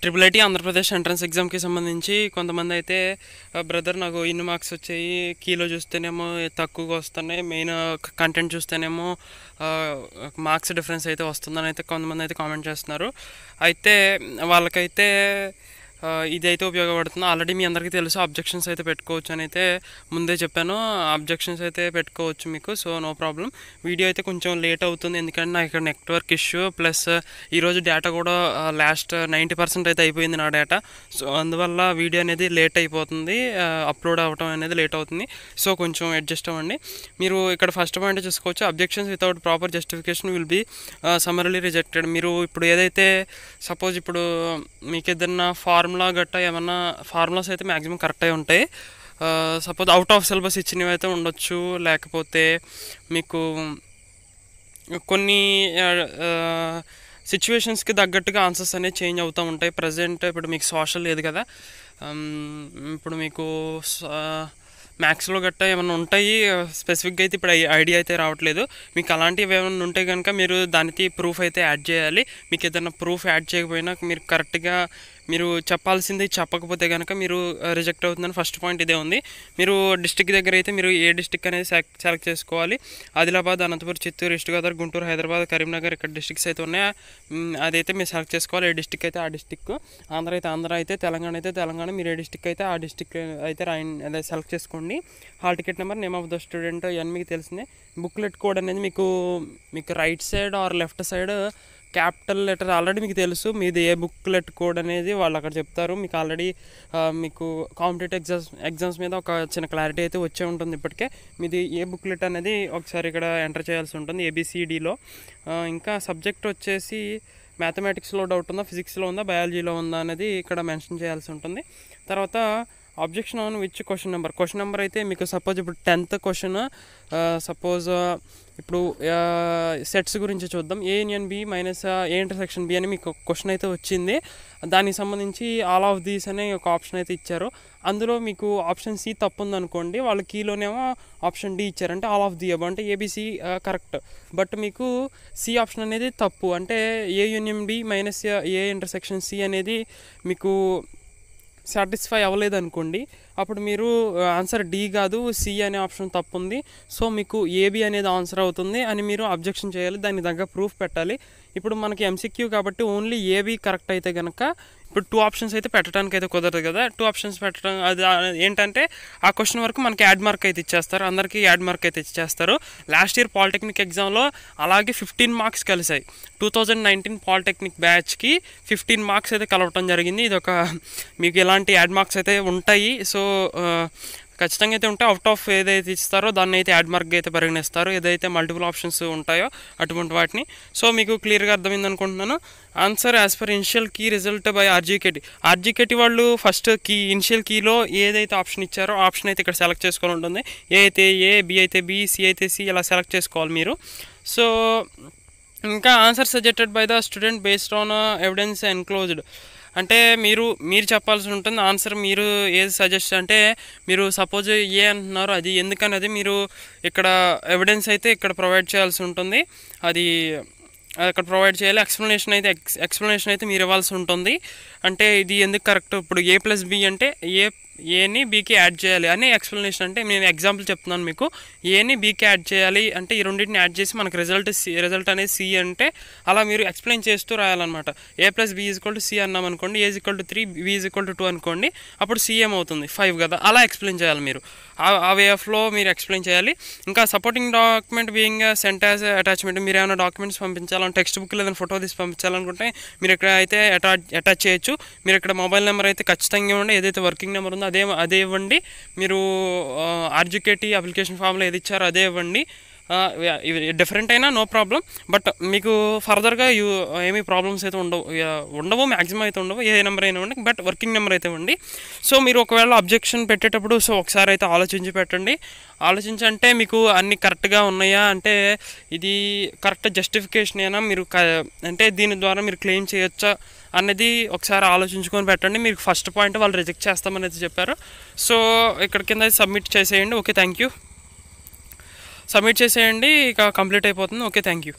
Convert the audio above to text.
triple IT Andhra Pradesh entrance ఎగ్జామ్కి సంబంధించి కొంతమంది అయితే బ్రదర్ నాకు ఇన్ని మార్క్స్ వచ్చాయి కీలో చూస్తేనేమో తక్కువగా వస్తున్నాయి మెయిన్ కంటెంట్ చూస్తేనేమో మార్క్స్ డిఫరెన్స్ అయితే వస్తుందని అయితే కొంతమంది అయితే కామెంట్ చేస్తున్నారు అయితే వాళ్ళకైతే ఇదైతే ఉపయోగపడుతుంది ఆల్రెడీ మీ అందరికీ తెలుసు అబ్జెక్షన్స్ అయితే పెట్టుకోవచ్చు అని అయితే ముందే చెప్పాను అబ్జెక్షన్స్ అయితే పెట్టుకోవచ్చు మీకు సో నో ప్రాబ్లం వీడియో అయితే కొంచెం లేట్ అవుతుంది ఎందుకంటే నాకు ఇక్కడ నెట్వర్క్ ఇష్యూ ప్లస్ ఈరోజు డేటా కూడా లాస్ట్ నైంటీ పర్సెంట్ అయితే అయిపోయింది నా డేటా సో అందువల్ల వీడియో అనేది లేట్ అయిపోతుంది అప్లోడ్ అవ్వడం అనేది లేట్ అవుతుంది సో కొంచెం అడ్జస్ట్ అవ్వండి మీరు ఇక్కడ ఫస్ట్ పాయింట్ చూసుకోవచ్చు objections without proper justification will be summarily rejected మీరు ఇప్పుడు ఏదైతే సపోజ్ ఇప్పుడు మీకు ఏదన్నా ఫార్మ్ ఫార్ములా గట్టా ఏమన్నా ఫార్ములాస్ అయితే మ్యాక్సిమం కరెక్ట్ అయి ఉంటాయి సపోజ్ అవుట్ ఆఫ్ సిలబస్ ఇచ్చినవి అయితే ఉండొచ్చు లేకపోతే మీకు కొన్ని సిచ్యువేషన్స్కి తగ్గట్టుగా ఆన్సర్స్ అనేవి చేంజ్ అవుతూ ఉంటాయి ప్రజెంట్ ఇప్పుడు మీకు సోషల్ లేదు కదా ఇప్పుడు మీకు మ్యాథ్స్లో గట్ట ఏమైనా ఉంటాయి స్పెసిఫిక్గా అయితే ఇప్పుడు ఐడియా అయితే రావట్లేదు మీకు అలాంటివి ఏమైనా ఉంటే కనుక మీరు దానికి ప్రూఫ్ అయితే యాడ్ చేయాలి మీకు ఏదైనా ప్రూఫ్ యాడ్ చేయకపోయినా మీరు కరెక్ట్గా మీరు చెప్పాల్సింది చెప్పకపోతే కనుక మీరు రిజెక్ట్ అవుతుందని ఫస్ట్ పాయింట్ ఇదే ఉంది మీరు డిస్టిక్ దగ్గర అయితే మీరు ఏ డిస్టిక్ అనేది సెలెక్ట్ చేసుకోవాలి ఆదిలాబాద్ అనంతపురం చిత్తూరు ఈస్ట్ గోదావరి గుంటూరు హైదరాబాద్ కరీంనగర్ ఇక్కడ డిస్టిక్స్ అయితే ఉన్నాయి అదైతే మీరు సెలెక్ట్ చేసుకోవాలి ఏ డిస్టిక్ అయితే ఆ డిస్టిక్ ఆంధ్ర అయితే ఆంధ్ర అయితే తెలంగాణ అయితే తెలంగాణ మీరు ఏ డిస్టిక్ అయితే ఆ డిస్టిక్ అయితే రాయండి అదే సెలెక్ట్ చేసుకోండి hall ticket number name of the student ఇవన్నీ మీకు తెలిసిందే బుక్లెట్ కోడ్ అనేది మీకు మీకు right side or left side capital letter already మీకు తెలుసు మీది ఏ బుక్లెట్ కోడ్ అనేది వాళ్ళు అక్కడ చెప్తారు మీకు ఆల్రెడీ మీకు కాంపిటేటివ్ ఎగ్జామ్స్ ఎగ్జామ్స్ మీద ఒక చిన్న క్లారిటీ అయితే వచ్చే ఉంటుంది ఇప్పటికే మీది ఏ బుక్లెట్ అనేది ఒకసారి ఇక్కడ ఎంటర్ చేయాల్సి ఉంటుంది ఏబిసిడిలో ఇంకా సబ్జెక్ట్ వచ్చేసి మ్యాథమెటిక్స్లో డౌట్ ఉందా ఫిజిక్స్లో ఉందా బయాలజీలో ఉందా అనేది ఇక్కడ మెన్షన్ చేయాల్సి ఉంటుంది తర్వాత objection on which question number question number అయితే మీకు సపోజ్ ఇప్పుడు టెన్త్ క్వశ్చన్ సపోజ్ ఇప్పుడు సెట్స్ గురించి చూద్దాం A union B minus A intersection B అని మీకు క్వశ్చన్ అయితే వచ్చింది దానికి సంబంధించి ఆల్ ఆఫ్ దీస్ అనే ఒక ఆప్షన్ అయితే ఇచ్చారు అందులో మీకు ఆప్షన్ సి తప్పు ఉందనుకోండి వాళ్ళ కీలోనేమో ఆప్షన్ డి ఇచ్చారంటే ఆల్ ఆఫ్ ది అబ్బా అంటే ఏబిసి కరెక్ట్ బట్ మీకు సి ఆప్షన్ అనేది తప్పు అంటే A union B minus A intersection C అనేది మీకు సాటిస్ఫై అవ్వలేదు అనుకోండి అప్పుడు మీరు ఆన్సర్ డి కాదు సి అనే ఆప్షన్ తప్పు ఉంది సో మీకు ఏబి అనేది ఆన్సర్ అవుతుంది అని మీరు అబ్జెక్షన్ చేయాలి దాని దగ్గర ప్రూఫ్ పెట్టాలి ఇప్పుడు మనకి ఎంసీక్యూ కాబట్టి ఓన్లీ ఏబి కరెక్ట్ అయితే కనుక ఇప్పుడు టూ ఆప్షన్స్ అయితే పెట్టడానికి అయితే కుదరదు కదా టూ ఆప్షన్స్ పెట్టడం అది ఏంటంటే ఆ క్వశ్చన్ వరకు మనకి యాడ్ మార్క్ అయితే ఇచ్చేస్తారు అందరికీ యాడ్ మార్క్ అయితే ఇచ్చేస్తారు లాస్ట్ ఇయర్ పాలిటెక్నిక్ ఎగ్జామ్లో అలాగే ఫిఫ్టీన్ మార్క్స్ కలిసాయి టూ థౌజండ్ నైన్టీన్ పాలిటెక్నిక్ బ్యాచ్కి ఫిఫ్టీన్ మార్క్స్ అయితే కలవటం జరిగింది ఇది ఒక మీకు ఎలాంటి యాడ్ మార్క్స్ అయితే ఉంటాయి సో ఖచ్చితంగా అయితే ఉంటే అవుట్ ఆఫ్ ఏదైతే ఇస్తారో దాన్ని అయితే యాడ్ మార్క్ అయితే పరిగణిస్తారు ఏదైతే మల్టిపుల్ ఆప్షన్స్ ఉంటాయో అటువంటి వాటిని సో మీకు క్లియర్గా అర్థమైంది అనుకుంటున్నాను answer as per initial key result by RGUKT RGUKT వాళ్ళు ఫస్ట్ కీ ఇనిషియల్ కీలో ఏదైతే ఆప్షన్ ఇచ్చారో ఆప్షన్ అయితే ఇక్కడ సెలెక్ట్ చేసుకొని ఉంటుంది ఏ అయితే ఏ బి అయితే బి సి అయితే సి ఇలా సెలెక్ట్ చేసుకోవాలి మీరు సో ఇంకా answer suggested by the student based on evidence enclosed అంటే మీరు మీరు చెప్పాల్సి ఉంటుంది ఆన్సర్ మీరు ఏది సజెస్ట్ అంటే మీరు సపోజ్ ఏ అంటున్నారో అది ఎందుకనేది మీరు ఇక్కడ ఎవిడెన్స్ అయితే ఇక్కడ ప్రొవైడ్ చేయాల్సి ఉంటుంది అది అక్కడ ప్రొవైడ్ చేయాలి ఎక్స్ప్లెనేషన్ అయితే ఎక్స్ప్లెనేషన్ అయితే మీరు ఇవ్వాల్సి ఉంటుంది అంటే ఇది ఎందుకు కరెక్ట్ ఇప్పుడు ఏ ప్లస్ బి అంటే ఏ ఏని బీకి యాడ్ చేయాలి అని ఎక్స్ప్లెనేషన్ అంటే నేను ఎగ్జాంపుల్ చెప్తున్నాను మీకు ఏని బీకి యాడ్ చేయాలి అంటే ఈ రెండింటిని యాడ్ చేసి మనకు రిజల్ట్ సి రిజల్ట్ అనేది సి అంటే అలా మీరు ఎక్స్ప్లెయిన్ చేస్తూ రాయాలన్నమాట A plus B equal to C అన్నాం అనుకోండి A is equal to three B equal to two అనుకోండి అప్పుడు సీఎం అవుతుంది ఫైవ్ కదా అలా ఎక్స్ప్లెయిన్ చేయాలి మీరు ఆ వే ఆఫ్లో మీరు ఎక్స్ప్లెయిన్ చేయాలి ఇంకా supporting document being sent as attachment మీరు ఏమైనా డాక్యుమెంట్స్ పంపించాలి పంపించాలని టెక్స్ట్ బుక్ లేదా ఫోటో తీసి పంపించాలనుకుంటే మీరు ఇక్కడ అయితే అటాచ్ అటాచ్ చేయొచ్చు మీరు ఇక్కడ మొబైల్ నెంబర్ అయితే ఖచ్చితంగా ఇవ్వండి ఏదైతే వర్కింగ్ నెంబర్ ఉందో అదే అదే ఇవ్వండి మీరు ఆర్జుకేటీ అప్లికేషన్ ఫామ్లో ఏది ఇచ్చారో అదే ఇవ్వండి డిఫరెంట్ అయినా నో ప్రాబ్లం బట్ మీకు ఫర్దర్గా యూ ఏమీ ప్రాబ్లమ్స్ అయితే ఉండవు ఉండవు మ్యాక్సిమం అయితే ఉండవు ఏ నెంబర్ అయినా ఉండి బట్ వర్కింగ్ నెంబర్ అయితే ఉండి సో మీరు ఒకవేళ అబ్జెక్షన్ పెట్టేటప్పుడు సో ఒకసారి అయితే ఆలోచించి పెట్టండి ఆలోచించి అంటే మీకు అన్ని కరెక్ట్గా ఉన్నాయా అంటే ఇది కరెక్ట్ జస్టిఫికేషన్ అయినా మీరు అంటే దీని ద్వారా మీరు క్లెయిమ్ చేయొచ్చా అనేది ఒకసారి ఆలోచించుకొని పెట్టండి మీరు ఫస్ట్ పాయింట్ వాళ్ళు రిజెక్ట్ చేస్తామని అయితే చెప్పారు సో ఇక్కడ కింద సబ్మిట్ చేసేయండి ఓకే థ్యాంక్ యూ సబ్మిట్ చేసేయండి ఇక కంప్లీట్ అయిపోతుంది ఓకే థ్యాంక్ యూ